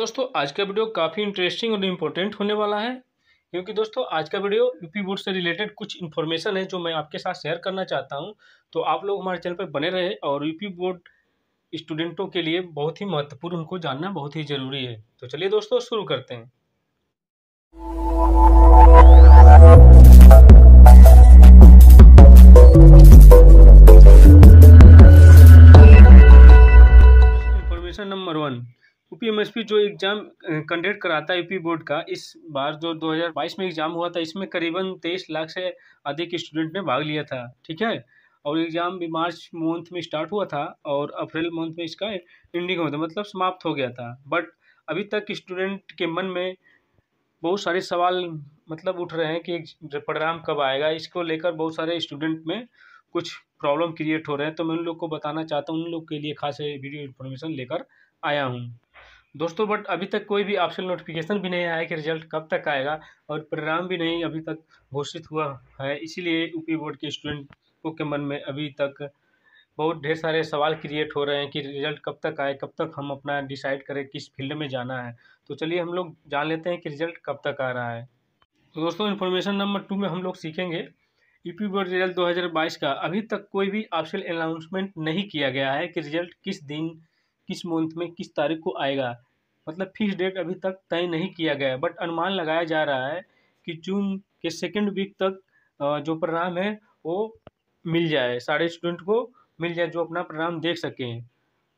दोस्तों आज का वीडियो काफ़ी इंटरेस्टिंग और इम्पोर्टेंट होने वाला है क्योंकि दोस्तों आज का वीडियो यूपी बोर्ड से रिलेटेड कुछ इन्फॉर्मेशन है जो मैं आपके साथ शेयर करना चाहता हूं तो आप लोग हमारे चैनल पर बने रहे और यूपी बोर्ड स्टूडेंटों के लिए बहुत ही महत्वपूर्ण उनको जानना बहुत ही ज़रूरी है तो चलिए दोस्तों शुरू करते हैं यूपीएमएसपी जो एग्ज़ाम कंडक्ट कराता है यूपी बोर्ड का इस बार जो 2022 में एग्ज़ाम हुआ था इसमें करीबन 23 लाख से अधिक स्टूडेंट ने भाग लिया था ठीक है और एग्ज़ाम भी मार्च मंथ में स्टार्ट हुआ था और अप्रैल मंथ में इसका एंडिंग हुआ था मतलब समाप्त हो गया था बट अभी तक स्टूडेंट के मन में बहुत सारे सवाल मतलब उठ रहे हैं कि परिणाम कब आएगा इसको लेकर बहुत सारे स्टूडेंट में कुछ प्रॉब्लम क्रिएट हो रहे हैं तो मैं उन लोग को बताना चाहता हूँ उन लोग के लिए खास वीडियो इन्फॉर्मेशन लेकर आया हूँ दोस्तों बट अभी तक कोई भी ऑप्शन नोटिफिकेशन भी नहीं आया कि रिजल्ट कब तक आएगा और परिणाम भी नहीं अभी तक घोषित हुआ है इसीलिए यूपी बोर्ड के स्टूडेंटों के मन में अभी तक बहुत ढेर सारे सवाल क्रिएट हो रहे हैं कि रिजल्ट कब तक आए कब तक हम अपना डिसाइड करें किस फील्ड में जाना है तो चलिए हम लोग जान लेते हैं कि रिजल्ट कब तक आ रहा है तो दोस्तों इन्फॉर्मेशन नंबर टू में हम लोग सीखेंगे यूपी बोर्ड रिजल्ट 2022 का अभी तक कोई भी ऑप्शन अनाउंसमेंट नहीं किया गया है कि रिजल्ट किस दिन किस मंथ में किस तारीख को आएगा मतलब फिक्स डेट अभी तक तय नहीं किया गया है बट अनुमान लगाया जा रहा है कि जून के सेकेंड वीक तक जो परिणाम है वो मिल जाए सारे स्टूडेंट को मिल जाए जो अपना परिणाम देख सकें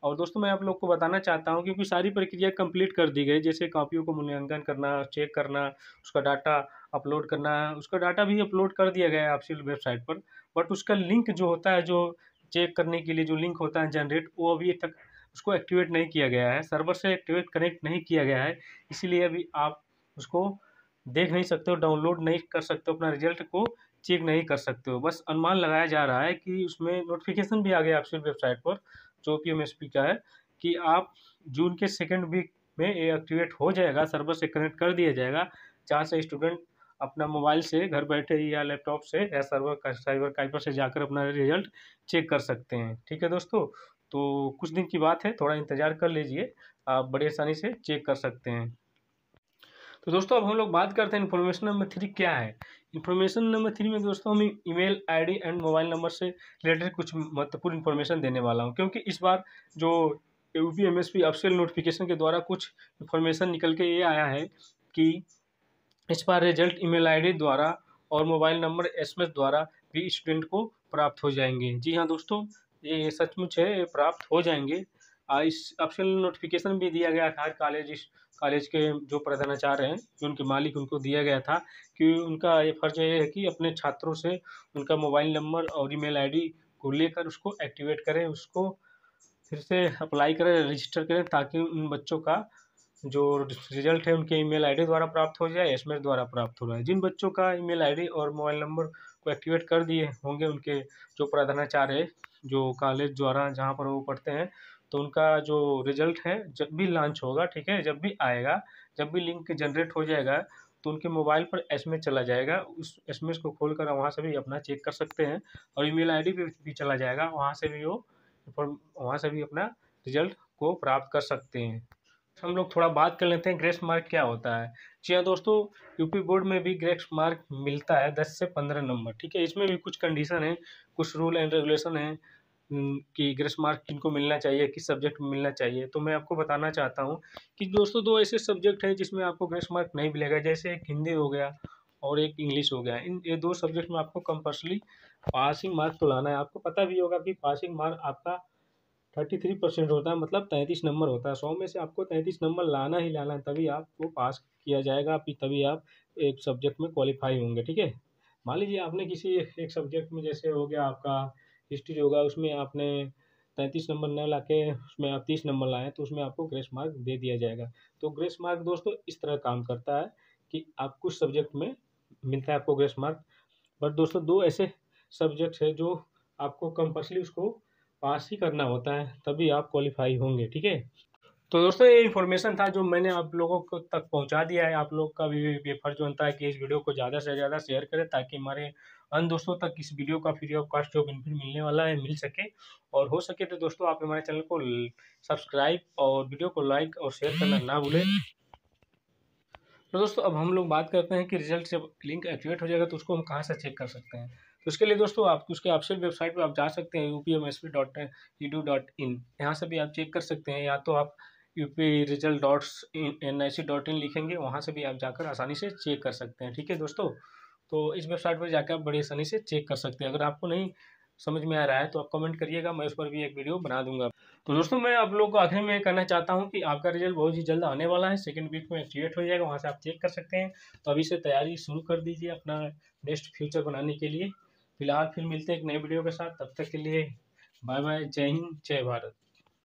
और दोस्तों मैं आप लोग को बताना चाहता हूँ क्योंकि सारी प्रक्रिया कंप्लीट कर दी गई जैसे कॉपियों को मूल्यांकन करना चेक करना उसका डाटा अपलोड करना उसका डाटा भी अपलोड कर दिया गया है आपसी वेबसाइट पर बट उसका लिंक जो होता है जो चेक करने के लिए जो लिंक होता है जनरेट वो अभी तक उसको एक्टिवेट नहीं किया गया है सर्वर से एक्टिवेट कनेक्ट नहीं किया गया है इसीलिए अभी आप उसको देख नहीं सकते हो डाउनलोड नहीं कर सकते हो अपना रिजल्ट को चेक नहीं कर सकते हो बस अनुमान लगाया जा रहा है कि उसमें नोटिफिकेशन भी आ गया आपसे वेबसाइट पर जो पी एम का है कि आप जून के सेकेंड वीक में ये एक्टिवेट हो जाएगा सर्वर से कनेक्ट कर दिया जाएगा जहाँ से स्टूडेंट अपना मोबाइल से घर बैठे या लैपटॉप से या सर्वर का साइबर काइपर से जाकर अपना रिजल्ट चेक कर सकते हैं ठीक है दोस्तों तो कुछ दिन की बात है थोड़ा इंतज़ार कर लीजिए आप बड़ी आसानी से चेक कर सकते हैं तो दोस्तों अब हम लोग बात करते हैं इन्फॉर्मेशन नंबर थ्री क्या है इन्फॉर्मेशन नंबर थ्री में दोस्तों हम email ID and mobile number से रिलेटेड कुछ महत्वपूर्ण इन्फॉर्मेशन देने वाला हूँ क्योंकि इस बार जो U P M S P official notification के द्वारा कुछ इन्फॉर्मेशन निकल के ये आया है कि इस बार रिजल्ट ईमेल मेल द्वारा और मोबाइल नंबर एस द्वारा भी स्टूडेंट को प्राप्त हो जाएंगे जी हाँ दोस्तों ये सचमुच है प्राप्त हो जाएंगे इस ऑप्शनल नोटिफिकेशन भी दिया गया था कॉलेज इस कॉलेज के जो प्रधानाचार्य हैं जो उनके मालिक उनको दिया गया था कि उनका ये फर्ज ये है कि अपने छात्रों से उनका मोबाइल नंबर और ईमेल आईडी को लेकर उसको एक्टिवेट करें उसको फिर से अप्लाई करें रजिस्टर करें ताकि उन बच्चों का जो रिजल्ट है उनके ईमेल आईडी द्वारा प्राप्त हो जाए एस द्वारा प्राप्त हो रहा है जिन बच्चों का ईमेल आईडी और मोबाइल नंबर को एक्टिवेट कर दिए होंगे उनके जो प्रधानाचार्य जो कॉलेज द्वारा जहाँ पर वो पढ़ते हैं तो उनका जो रिजल्ट है जब भी लॉन्च होगा ठीक है जब भी आएगा जब भी लिंक जनरेट हो जाएगा तो उनके मोबाइल पर एस चला जाएगा उस एस को खोल कर वहाँ से भी अपना चेक कर सकते हैं और ईमेल आईडी पे भी चला जाएगा वहाँ से भी वो वहाँ से भी अपना रिजल्ट को प्राप्त कर सकते हैं हम लोग थोड़ा बात कर लेते हैं ग्रेस मार्क क्या होता है जी हाँ दोस्तों यूपी बोर्ड में भी ग्रेस मार्क मिलता है दस से पंद्रह नंबर ठीक है इसमें भी कुछ कंडीशन है कुछ रूल एंड रेगुलेशन है कि ग्रेस मार्क किनको मिलना चाहिए किस सब्जेक्ट में मिलना चाहिए तो मैं आपको बताना चाहता हूँ कि दोस्तों दो ऐसे सब्जेक्ट हैं जिसमें आपको ग्रेस मार्क नहीं मिलेगा जैसे एक हिंदी हो गया और एक इंग्लिश हो गया इन ये दो सब्जेक्ट में आपको कंपल्सरी पासिंग मार्क तो लाना है आपको पता भी होगा कि पासिंग मार्क आपका थर्टी थ्री परसेंट होता है मतलब तैंतीस नंबर होता है सौ में से आपको तैंतीस नंबर लाना ही लाना है तभी आपको पास किया जाएगा तभी आप एक सब्जेक्ट में क्वालिफाई होंगे ठीक है मान लीजिए आपने किसी एक सब्जेक्ट में जैसे हो गया आपका हिस्ट्री होगा उसमें आपने तैंतीस नंबर न ला के उसमें आप तीस नंबर लाएँ तो उसमें आपको ग्रेस मार्क दे दिया जाएगा तो ग्रेस मार्क दोस्तों इस तरह काम करता है कि आप कुछ सब्जेक्ट में मिलता है आपको ग्रेस मार्क बट दोस्तों दो ऐसे सब्जेक्ट है जो आपको कंपल्सली उसको पास ही करना होता है तभी आप क्वालिफाई होंगे ठीक है तो दोस्तों ये इन्फॉर्मेशन था जो मैंने आप लोगों को तक पहुंचा दिया है आप लोग का भी पेपर फर्ज बनता है कि इस वीडियो को ज़्यादा से ज़्यादा शेयर करें ताकि हमारे अन्य दोस्तों तक इस वीडियो का फ्री ऑफ कॉस्ट जो बेनिफिट मिलने वाला है मिल सके और हो सके तो दोस्तों आप हमारे चैनल को सब्सक्राइब और वीडियो को लाइक और शेयर करना ना भूलें तो दोस्तों अब हम लोग बात करते हैं कि रिजल्ट जब लिंक एक्टिवेट हो जाएगा तो उसको हम कहाँ से चेक कर सकते हैं तो उसके लिए दोस्तों आप उसके ऑफिशियल वेबसाइट पर आप जा सकते हैं U P M S P dot edu dot in यहाँ से भी आप चेक कर सकते हैं या तो आप U P result dot N I C dot in लिखेंगे वहाँ से भी आप जाकर आसानी से चेक कर सकते हैं ठीक है दोस्तों तो इस वेबसाइट पर जाकर आप बड़ी आसानी से चेक कर सकते हैं अगर आपको नहीं समझ में आ रहा है तो आप कमेंट करिएगा मैं उस पर भी एक वीडियो बना दूंगा तो दोस्तों मैं आप लोग को आखिर में कहना चाहता हूं कि आपका रिजल्ट बहुत ही जल्द आने वाला है सेकंड वीक में एक्टिवेट हो जाएगा वहां से आप चेक कर सकते हैं तो अभी से तैयारी शुरू कर दीजिए अपना नेक्स्ट फ्यूचर बनाने के लिए फिलहाल फिर मिलते हैं एक नए वीडियो के साथ तब तक के लिए बाय बाय जय हिंद जय भारत